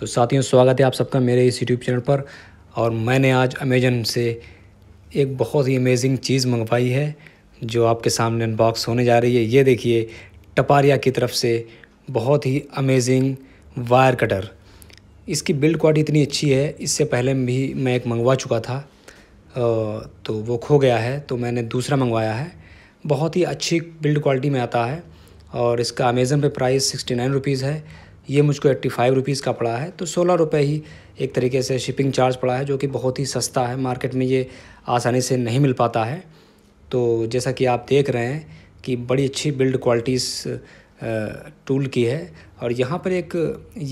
तो साथियों स्वागत है आप सबका मेरे इस यूट्यूब चैनल पर और मैंने आज अमेजन से एक बहुत ही अमेजिंग चीज़ मंगवाई है जो आपके सामने अनबॉक्स होने जा रही है ये देखिए टपारिया की तरफ से बहुत ही अमेजिंग वायर कटर इसकी बिल्ड क्वालिटी इतनी अच्छी है इससे पहले भी मैं एक मंगवा चुका था तो वो खो गया है तो मैंने दूसरा मंगवाया है बहुत ही अच्छी बिल्ड क्वालिटी में आता है और इसका अमेज़न पे प्राइस सिक्सटी नाइन रुपीज़ है ये मुझको एट्टी फाइव रुपीज़ का पड़ा है तो सोलह रुपये ही एक तरीके से शिपिंग चार्ज पड़ा है जो कि बहुत ही सस्ता है मार्केट में ये आसानी से नहीं मिल पाता है तो जैसा कि आप देख रहे हैं कि बड़ी अच्छी बिल्ड क्वालिटीज़ टूल की है और यहाँ पर एक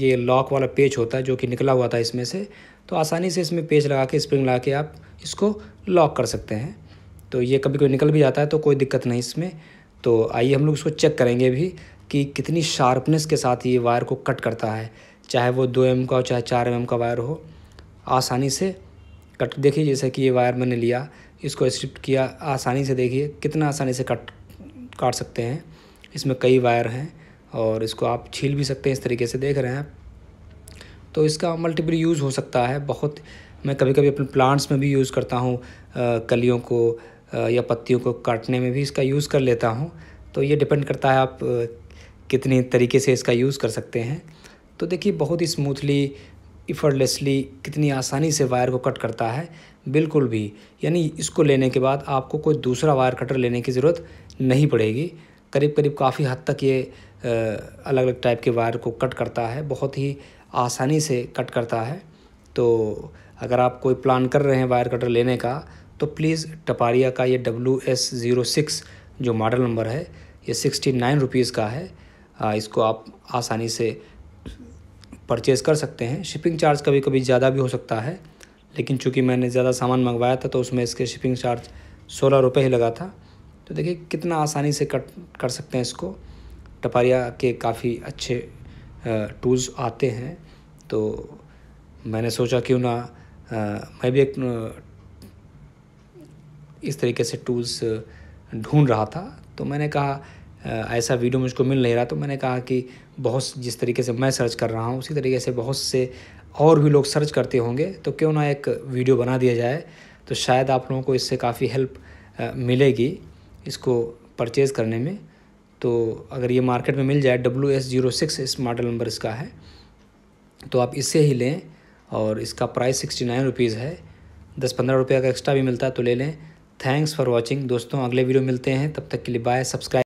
ये लॉक वाला पेज होता है जो कि निकला हुआ था इसमें से तो आसानी से इसमें पेज लगा के स्प्रिंग लगा के आप इसको लॉक कर सकते हैं तो ये कभी कोई निकल भी जाता है तो कोई दिक्कत नहीं इसमें तो आइए हम लोग इसको चेक करेंगे भी कि कितनी शार्पनेस के साथ ये वायर को कट करता है चाहे वो दो एम का हो चाहे चार एम का वायर हो आसानी से कट देखिए जैसे कि ये वायर मैंने लिया इसको स्ट्रिप्ट किया आसानी से देखिए कितना आसानी से कट काट सकते हैं इसमें कई वायर हैं और इसको आप छील भी सकते हैं इस तरीके से देख रहे हैं तो इसका मल्टीपल यूज़ हो सकता है बहुत मैं कभी कभी अपने प्लांट्स में भी यूज़ करता हूँ कलियों को या पत्तियों को काटने में भी इसका यूज़ कर लेता हूँ तो ये डिपेंड करता है आप कितने तरीके से इसका यूज़ कर सकते हैं तो देखिए बहुत ही स्मूथली इफ़र्टलेसली कितनी आसानी से वायर को कट करता है बिल्कुल भी यानी इसको लेने के बाद आपको कोई दूसरा वायर कटर लेने की ज़रूरत नहीं पड़ेगी करीब करीब काफ़ी हद तक ये अलग अलग टाइप के वायर को कट करता है बहुत ही आसानी से कट करता है तो अगर आप कोई प्लान कर रहे हैं वायर कटर लेने का तो प्लीज़ टपारिया का ये डब्ल्यू एस ज़ीरो सिक्स जो मॉडल नंबर है ये सिक्सटी नाइन रुपीज़ का है इसको आप आसानी से परचेज़ कर सकते हैं शिपिंग चार्ज कभी कभी ज़्यादा भी हो सकता है लेकिन चूँकि मैंने ज़्यादा सामान मंगवाया था तो उसमें इसके शिपिंग चार्ज सोलह रुपये ही लगा था तो देखिए कितना आसानी से कट कर सकते हैं इसको टपारिया के काफ़ी अच्छे टूल्स आते हैं तो मैंने सोचा क्यों ना मैं भी एक इस तरीके से टूल्स ढूंढ रहा था तो मैंने कहा ऐसा वीडियो मुझको मिल नहीं रहा तो मैंने कहा कि बहुत जिस तरीके से मैं सर्च कर रहा हूँ उसी तरीके से बहुत से और भी लोग सर्च करते होंगे तो क्यों ना एक वीडियो बना दिया जाए तो शायद आप लोगों को इससे काफ़ी हेल्प मिलेगी इसको परचेज़ करने में तो अगर ये मार्केट में मिल जाए डब्ल्यू एस जीरो सिक्स इस मॉडल नंबर इसका है तो आप इससे ही लें और इसका प्राइस सिक्सटी नाइन रुपीज़ है दस पंद्रह रुपये का एक्स्ट्रा भी मिलता है तो ले लें थैंक्स फॉर वॉचिंग दोस्तों अगले वीडियो मिलते हैं तब तक के लिए बाय सब्सक्राइब